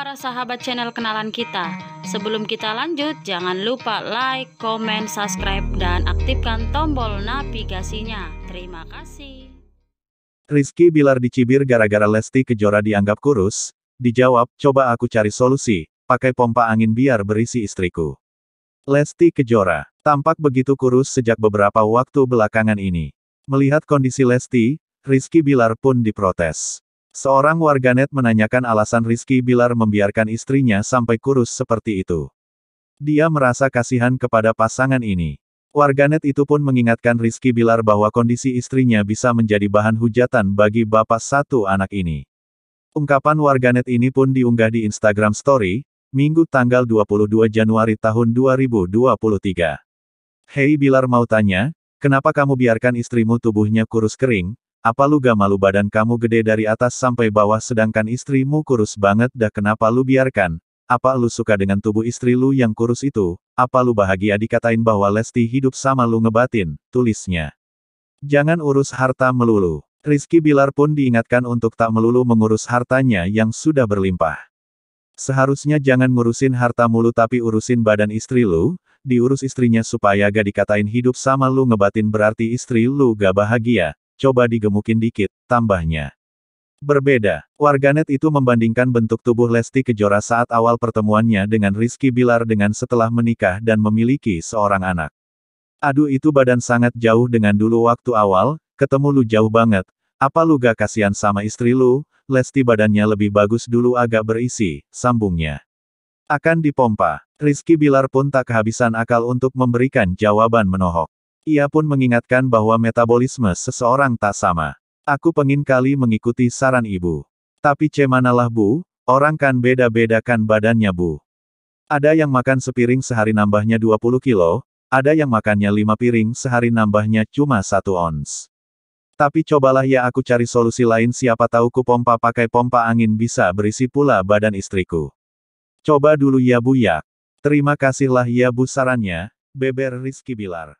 para sahabat channel kenalan kita. Sebelum kita lanjut, jangan lupa like, comment, subscribe, dan aktifkan tombol navigasinya. Terima kasih. Rizky Bilar dicibir gara-gara Lesti Kejora dianggap kurus, dijawab, coba aku cari solusi, pakai pompa angin biar berisi istriku. Lesti Kejora, tampak begitu kurus sejak beberapa waktu belakangan ini. Melihat kondisi Lesti, Rizky Bilar pun diprotes. Seorang warganet menanyakan alasan Rizky Bilar membiarkan istrinya sampai kurus seperti itu. Dia merasa kasihan kepada pasangan ini. Warganet itu pun mengingatkan Rizky Bilar bahwa kondisi istrinya bisa menjadi bahan hujatan bagi bapak satu anak ini. Ungkapan warganet ini pun diunggah di Instagram Story, Minggu tanggal 22 Januari tahun 2023. Hei Bilar mau tanya, kenapa kamu biarkan istrimu tubuhnya kurus kering, apa lu gak malu badan kamu gede dari atas sampai bawah sedangkan istrimu kurus banget dah kenapa lu biarkan? Apa lu suka dengan tubuh istri lu yang kurus itu? Apa lu bahagia dikatain bahwa Lesti hidup sama lu ngebatin? Tulisnya. Jangan urus harta melulu. Rizky Bilar pun diingatkan untuk tak melulu mengurus hartanya yang sudah berlimpah. Seharusnya jangan ngurusin harta mulu tapi urusin badan istri lu, diurus istrinya supaya gak dikatain hidup sama lu ngebatin berarti istri lu gak bahagia, coba digemukin dikit, tambahnya. Berbeda, warganet itu membandingkan bentuk tubuh Lesti Kejora saat awal pertemuannya dengan Rizky Bilar dengan setelah menikah dan memiliki seorang anak. Aduh itu badan sangat jauh dengan dulu waktu awal, ketemu lu jauh banget, apa lu gak kasihan sama istri lu, Lesti badannya lebih bagus dulu agak berisi, sambungnya. Akan dipompa, Rizky Bilar pun tak kehabisan akal untuk memberikan jawaban menohok. Ia pun mengingatkan bahwa metabolisme seseorang tak sama. Aku pengin kali mengikuti saran ibu. Tapi cemanalah bu, orang kan beda-beda kan badannya bu. Ada yang makan sepiring sehari nambahnya 20 kilo, ada yang makannya 5 piring sehari nambahnya cuma satu ons. Tapi cobalah ya aku cari solusi lain siapa tahu ku pompa pakai pompa angin bisa berisi pula badan istriku. Coba dulu ya Bu ya. Terima kasihlah ya Bu sarannya, Beber Rizky Bilar.